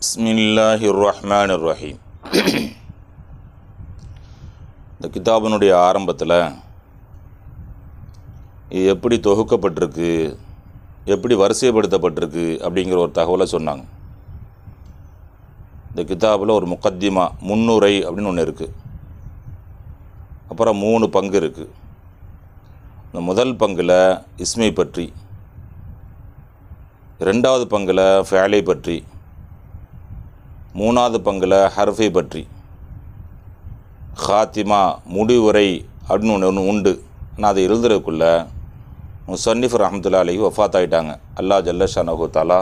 பிஸ்மில்லாஹிர் ரஹ்மான் ரஹீம் இந்த கிதாபினுடைய ஆரம்பத்தில் இது எப்படி தொகுக்கப்பட்டிருக்கு எப்படி வரிசைப்படுத்தப்பட்டிருக்கு அப்படிங்கிற ஒரு தகவலை சொன்னாங்க இந்த கிதாபில் ஒரு முக்கத்திமா முன்னுரை அப்படின்னு ஒன்று இருக்குது அப்புறம் மூணு பங்கு இருக்குது இந்த முதல் பங்கில் இஸ்மை பற்றி ரெண்டாவது பங்கில் ஃபேலை பற்றி மூணாவது பங்கில் ஹர்ஃபை பற்றி ஹாத்திமா முடிவுரை அப்படின்னு ஒன்று ஒன்று உண்டு நான் அதை எழுதுறதுக்குள்ளே முசன்னிஃப் ரஹமத்துல்லா அலி ஒஃபாத் ஆகிட்டாங்க அல்லா ஜல்லஷா நகுத்தாலா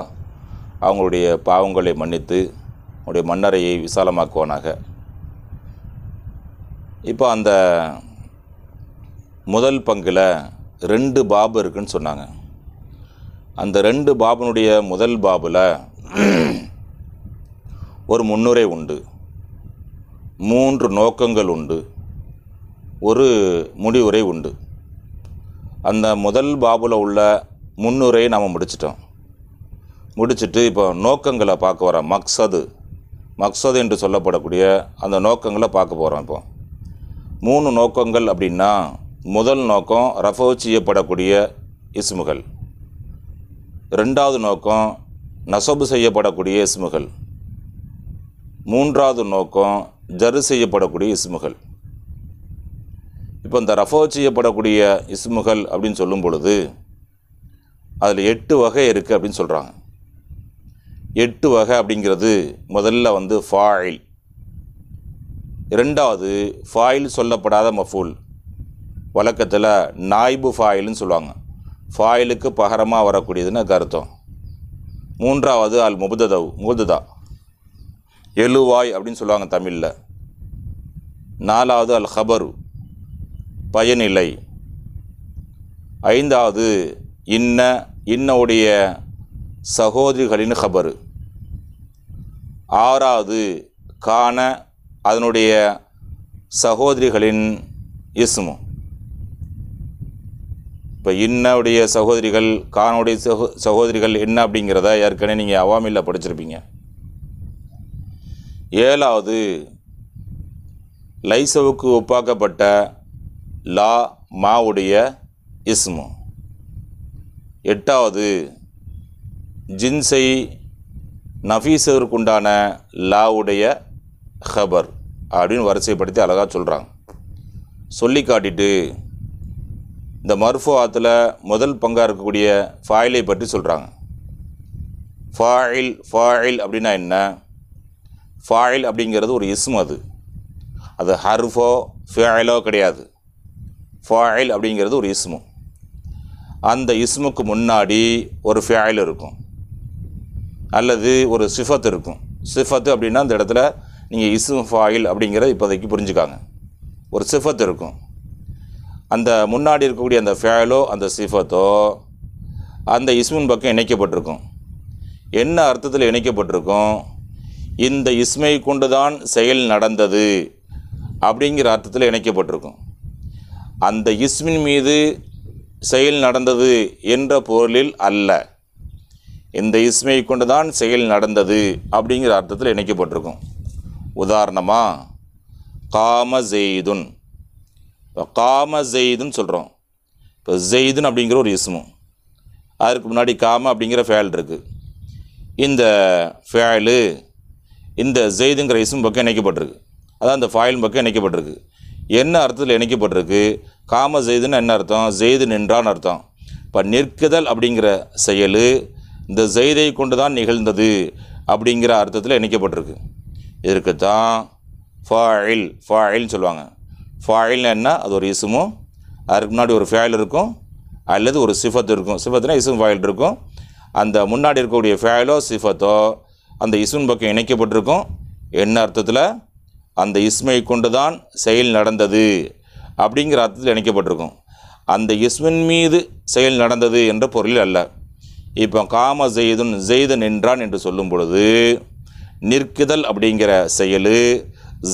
அவங்களுடைய பாவங்களை மன்னித்து அவங்களுடைய மன்னரையை விசாலமாக்குவானாக இப்போ அந்த முதல் பங்கில் ரெண்டு பாபு இருக்குன்னு சொன்னாங்க அந்த ரெண்டு பாபனுடைய முதல் பாபில் ஒரு முன்னுரை உண்டு மூன்று நோக்கங்கள் உண்டு ஒரு முடிவுரை உண்டு அந்த முதல் பாபுல உள்ள முன்னுரையை நாம் முடிச்சிட்டோம் முடிச்சுட்டு இப்போ நோக்கங்களை பார்க்க வரோம் மக்சது மக்சது என்று சொல்லப்படக்கூடிய அந்த நோக்கங்களை பார்க்க போகிறோம் இப்போ மூணு நோக்கங்கள் அப்படின்னா முதல் நோக்கம் ரஃபவ் செய்யப்படக்கூடிய இஸ்முகள் ரெண்டாவது நோக்கம் நசபு செய்யப்படக்கூடிய இஸ்முகள் மூன்றாவது நோக்கம் ஜரு செய்யப்படக்கூடிய இஸ்முகள் இப்போ இந்த ரஃபோ செய்யப்படக்கூடிய இஸ்முகள் அப்படின்னு சொல்லும் பொழுது அதில் எட்டு வகை இருக்குது அப்படின்னு சொல்கிறாங்க எட்டு வகை அப்படிங்கிறது முதல்ல வந்து ஃபாயில் இரண்டாவது ஃபாயில் சொல்லப்படாத மஃபூல் வழக்கத்தில் நாய்பு ஃபாயில்னு சொல்லுவாங்க ஃபாயிலுக்கு பகரமாக வரக்கூடியதுன்னு கருத்தம் மூன்றாவது அல் முபுததவ் முபுததா எழுவாய் அப்படின்னு சொல்லுவாங்க தமிழில் நாலாவது அல் ஹபரு பயனிலை ஐந்தாவது இன்ன இன்னவுடைய சகோதரிகளின் ஹபரு ஆறாவது காண அதனுடைய சகோதரிகளின் இஸ்மு இப்போ இன்னவுடைய சகோதரிகள் கானுடைய சகோ சகோதரிகள் என்ன அப்படிங்கிறத ஏற்கனவே நீங்கள் அவாமியில் படிச்சிருப்பீங்க ஏழாவது லைசவுக்கு ஒப்பாக்கப்பட்ட லா மாவுடைய இஸ்மு எட்டாவது ஜின்ஸை நஃபீசருக்குண்டான லாவுடைய ஹபர் அப்படின்னு வரிசைப்படுத்தி அழகாக சொல்கிறாங்க சொல்லி காட்டிட்டு இந்த மர்ஃபுவாத்தில் முதல் பங்காக இருக்கக்கூடிய ஃபாயிலை பற்றி சொல்கிறாங்க ஃபாயில் ஃபாயில் அப்படின்னா என்ன ஃபாயில் அப்படிங்கிறது ஒரு இஸ்ம் அது அது ஹர்ஃபோ ஃபேலோ கிடையாது ஃபாயில் அப்படிங்கிறது ஒரு இஸ்மு அந்த இஸ்முக்கு முன்னாடி ஒரு ஃபியல் இருக்கும் அல்லது ஒரு சிஃபத் இருக்கும் சிஃபத்து அப்படின்னா அந்த இடத்துல நீங்கள் இஸ்ம் ஃபாயில் அப்படிங்கிறத இப்போதைக்கு புரிஞ்சுக்காங்க ஒரு சிஃபத் இருக்கும் அந்த முன்னாடி இருக்கக்கூடிய அந்த ஃபேலோ அந்த சிஃபத்தோ அந்த இஸ்மின் பக்கம் இணைக்கப்பட்டிருக்கும் என்ன அர்த்தத்தில் இணைக்கப்பட்டிருக்கும் இந்த இஸ்மை கொண்டுதான் செயல் நடந்தது அப்படிங்கிற அர்த்தத்தில் இணைக்கப்பட்டிருக்கும் அந்த இஸ்மின் மீது செயல் நடந்தது என்ற பொருளில் அல்ல இந்த இஸ்மை கொண்டு தான் செயல் நடந்தது அப்படிங்கிற அர்த்தத்தில் இணைக்கப்பட்டிருக்கும் உதாரணமாக காம ஜெய்துன் இப்போ காம ஜெய்துன்னு சொல்கிறோம் இப்போ ஜெய்துன் அப்படிங்கிற ஒரு இஸ்மு அதற்கு முன்னாடி காம அப்படிங்கிற ஃபேல் இருக்குது இந்த ஃபேலு இந்த ஜெய்துங்கிற இசும் பக்கம் இணைக்கப்பட்டிருக்கு அதான் அந்த ஃபாயில் பக்கம் இணைக்கப்பட்டிருக்கு என்ன அர்த்தத்தில் இணைக்கப்பட்டிருக்கு காம ஜெய்துன்னு என்ன அர்த்தம் ஜெய்து நின்றான்னு அர்த்தம் இப்போ நிற்குதல் அப்படிங்கிற செயல் இந்த ஜெய்தை கொண்டு தான் நிகழ்ந்தது அப்படிங்கிற அர்த்தத்தில் இணைக்கப்பட்டிருக்கு இதற்கு தான் ஃபாயில் ஃபாயில்னு சொல்லுவாங்க ஃபாயில்னு என்ன அது ஒரு இசுமோ அதுக்கு முன்னாடி ஒரு ஃபேல் இருக்கும் அல்லது ஒரு சிஃபத்து இருக்கும் சிஃபத்துனா இசும் ஃபாயில் இருக்கும் அந்த முன்னாடி இருக்கக்கூடிய ஃபேலோ சிஃபத்தோ அந்த இசுன் பக்கம் இணைக்கப்பட்டிருக்கும் என்ன அர்த்தத்தில் அந்த இஸ்மை கொண்டு தான் செயல் நடந்தது அப்படிங்கிற அர்த்தத்தில் இணைக்கப்பட்டிருக்கும் அந்த இஸ்மின் மீது செயல் நடந்தது என்ற பொருளில் அல்ல இப்போ காம செய்துன் ஜெய்தன் என்றான் என்று சொல்லும் பொழுது நிற்குதல் அப்படிங்கிற செயல்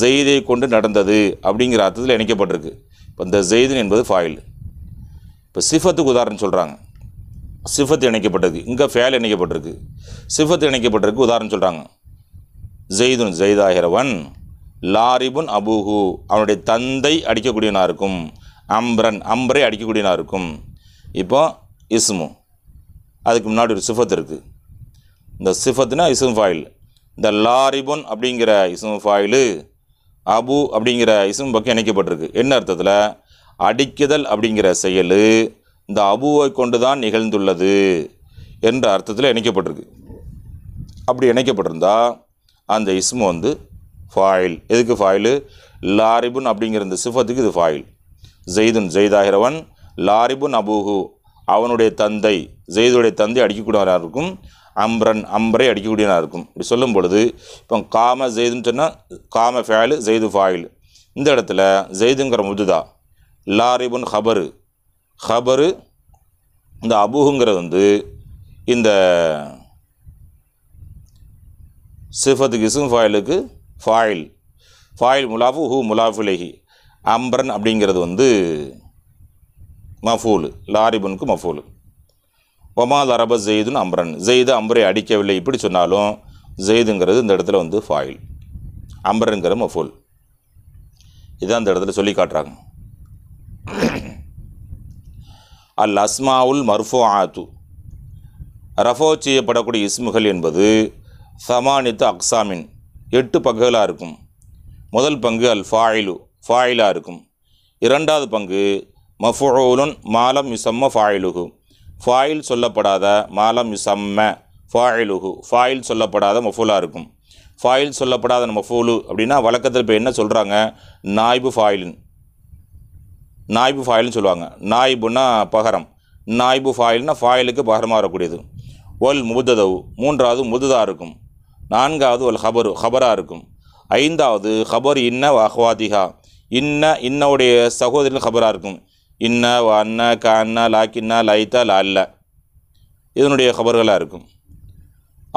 ஜெய்தை கொண்டு நடந்தது அப்படிங்கிற அர்த்தத்தில் இணைக்கப்பட்டிருக்கு இப்போ இந்த ஜெய்தன் என்பது ஃபாயில் இப்போ சிஃபத்துக்கு உதாரணம் சொல்கிறாங்க சிஃபத்து இணைக்கப்பட்டிருக்கு இங்கே ஃபேல் இணைக்கப்பட்டிருக்கு சிஃபத்து இணைக்கப்பட்டிருக்கு உதாரணம் சொல்கிறாங்க ஜெய்துன் ஜெய்தாகிறவன் லாரிபுன் அபூஹு அவனுடைய தந்தை அடிக்கக்கூடியனாக இருக்கும் அம்ரன் அம்பரை அடிக்கக்கூடியனாக இருக்கும் இப்போ இஸ்மு அதுக்கு முன்னாடி ஒரு சிஃபத் இருக்குது இந்த சிஃபத்துனா இசும் ஃபாயில் இந்த லாரிபுன் அப்படிங்கிற இசும் ஃபாயிலு அபு அப்படிங்கிற இசும் பக்கம் இணைக்கப்பட்டிருக்கு என்ன அர்த்தத்தில் அடிக்குதல் அப்படிங்கிற செயல் இந்த அபுவை கொண்டு தான் நிகழ்ந்துள்ளது என்ற அர்த்தத்தில் இணைக்கப்பட்டிருக்கு அப்படி இணைக்கப்பட்டிருந்தால் அந்த இஸ்மு வந்து ஃபாயில் எதுக்கு ஃபாயிலு லாரிபுன் அப்படிங்கிற இந்த சிஃபத்துக்கு இது ஃபாயில் ஜெய்துன் ஜெய்தாகிறவன் லாரிபுன் அபூஹு அவனுடைய தந்தை ஜெய்துடைய தந்தை அடிக்கக்கூடியவராக இருக்கும் அம்ரன் அம்பரை அடிக்கக்கூடியவனாக இருக்கும் இப்படி சொல்லும் பொழுது இப்போ காம ஜெய்துன்னு சொன்னால் காம ஃபேலு ஜெய்து ஃபாயில் இந்த இடத்துல ஜெய்துங்கிற முதுதா லாரிபுன் ஹபரு ஹபரு இந்த அபுகுங்கிறது வந்து இந்த சிஃபத்து கிசும் ஃபாயிலுக்கு ஃபாயில் ஃபாயில் முலாஃபு ஹூ முலாஃபுலேஹி அம்பரன் அப்படிங்கிறது வந்து மஃபூலு லாரிபனுக்கு மஃபூலு ஒமா தரப ஜெயிதுன்னு அம்பரன் ஜெயிது அம்பரை அடிக்கவில்லை இப்படி சொன்னாலும் ஜெயிதுங்கிறது இந்த இடத்துல வந்து ஃபாயில் அம்பரனுங்கிற மஃபூல் இதான் இந்த இடத்துல சொல்லி காட்டுறாங்க அல் அஸ்மாவுல் மர்ஃபோ ஆத்து ரஃபோ செய்யப்படக்கூடிய இஸ்முகள் என்பது சமானித்து அக்சாமின் எட்டு பங்குகளாக இருக்கும் முதல் பங்கு அல் ஃபாயிலு ஃபாயிலாக இருக்கும் இரண்டாவது பங்கு மஃபூலுன் மாலம் யுசம்ம ஃபாயிலுகு ஃபாயில் சொல்லப்படாத மாலம் யுசம்ம ஃபாயிலுகு ஃபாயில் சொல்லப்படாத மஃபூலாக இருக்கும் ஃபாயில் சொல்லப்படாத மஃபூலு அப்படின்னா வழக்கத்தில் இப்போ என்ன சொல்கிறாங்க நாய்பு ஃபாயிலின் நாய்பு ஃபாயில்னு சொல்லுவாங்க நாய்புனா பகரம் நாய்பு ஃபாயில்னா ஃபாயிலுக்கு பகரமாக வரக்கூடியது ஒல் முபுததவு மூன்றாவது முதுதாக இருக்கும் நான்காவது ஒல் ஹபரு ஹபராக இருக்கும் ஐந்தாவது ஹபர் இன்ன அஹ்வாதிஹா இன்ன இன்னவுடைய சகோதரின் ஹபராக இருக்கும் இன்ன வண்ண கண்ண லாக்கின்னா லைத்தா லால்ல இதனுடைய ஹபர்களாக இருக்கும்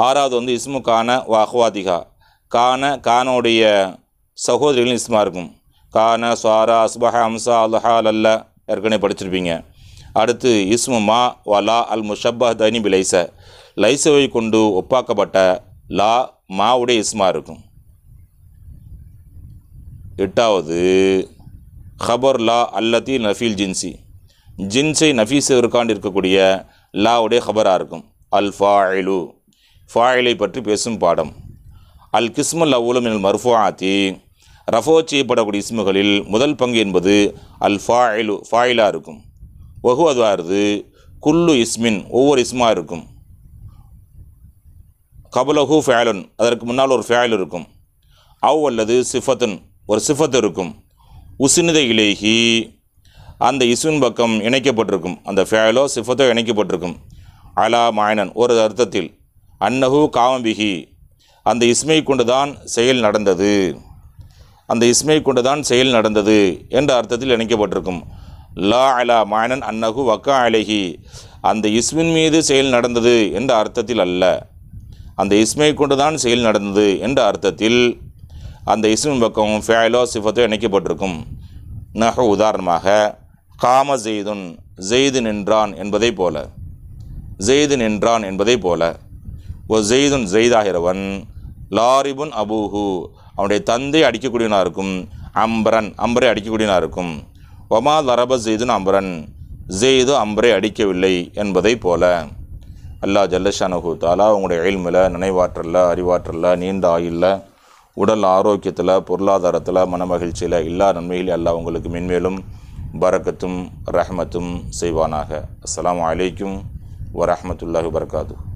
ஆறாவது வந்து இஸ்மு கான வ அஹ்வாதிகா கான கானோடைய சகோதரிகளின் இஸ்மா இருக்கும் கான சுவாரா அஸ்பஹ அம்சா அல் அல்ல ஏற்கனவே படிச்சிருப்பீங்க அடுத்து இஸ்மு மா வலா அல் முஷப்பா தனி பிலைச லைசவை கொண்டு ஒப்பாக்கப்பட்ட லா மாவுடைய இஸ்மா இருக்கும் எட்டாவது ஹபர் லா அல்லத்தி நஃபீல் ஜின்சி ஜின்ஸை நஃபீஸிற்காண்டு இருக்கக்கூடிய லாவுடைய ஹபராக இருக்கும் அல் ஃபாயிலு ஃபாயிலை பற்றி பேசும் பாடம் அல் கிஸ்மல் அவுலம் என் மர்ஃபுஆத்தி ரஃபோர் செய்யப்படக்கூடிய இஸ்முகளில் முதல் பங்கு என்பது அல் ஃபாயிலு ஃபாயிலாக இருக்கும் ஒகு அதுவாகிறது குல்லு இஸ்மின் ஒவ்வொரு இஸ்மா இருக்கும் கபலஹு ஃபேலுன் அதற்கு முன்னால் ஒரு ஃபேல் இருக்கும் அவ் அல்லது சிஃபத்துன் ஒரு சிஃபத்து இருக்கும் உசினித இலேகி அந்த இசுவின் பக்கம் இணைக்கப்பட்டிருக்கும் அந்த ஃபேலோ சிஃபத்தோ இணைக்கப்பட்டிருக்கும் அலா மாயனன் ஒரு அர்த்தத்தில் அன்னஹு காவம்பிகி அந்த இஸ்மை கொண்டுதான் செயல் நடந்தது அந்த இஸ்மை கொண்டுதான் செயல் நடந்தது என்ற அர்த்தத்தில் இணைக்கப்பட்டிருக்கும் லா அலா மாயனன் அன்னகு வக்கா அழகி அந்த இஸ்மின் மீது செயல் நடந்தது என்ற அர்த்தத்தில் அல்ல அந்த இஸ்மை கொண்டுதான் செயல் நடந்தது என்ற அர்த்தத்தில் அந்த இஸ்மின் பக்கமும் ஃபேலோ சிஃபத்தோ இணைக்கப்பட்டிருக்கும் நக உதாரணமாக காம ஜெய்துன் ஜெய்து நின்றான் என்பதை போல ஜெய்து நின்றான் என்பதை போல ஓ ஜெய்துன் ஜெய்தாகிறவன் லாரிபுன் அபூஹு அவனுடைய தந்தை அடிக்கக்கூடியனாக இருக்கும் அம்பரன் அம்பரை அடிக்கக்கூடியனாக இருக்கும் ஒமா தரப ஜெய்துன் அம்பரன் ஜெய்து அம்பரை அடிக்கவில்லை என்பதை போல அல்லாஹ் ஜல்லஷானஹு தாலா உங்களுடைய எயில்மில் நினைவாற்றல அறிவாற்றல நீண்ட ஆயுளில் உடல் ஆரோக்கியத்தில் பொருளாதாரத்தில் மனமகிழ்ச்சியில் எல்லா நன்மைகளையும் அல்லாஹ் உங்களுக்கு மென்மேலும் பரக்கத்தும் ரஹமத்தும் செய்வானாக அஸ்லாம் வலைக்கும் வரஹமத்துல்லாஹி வபர்காத்து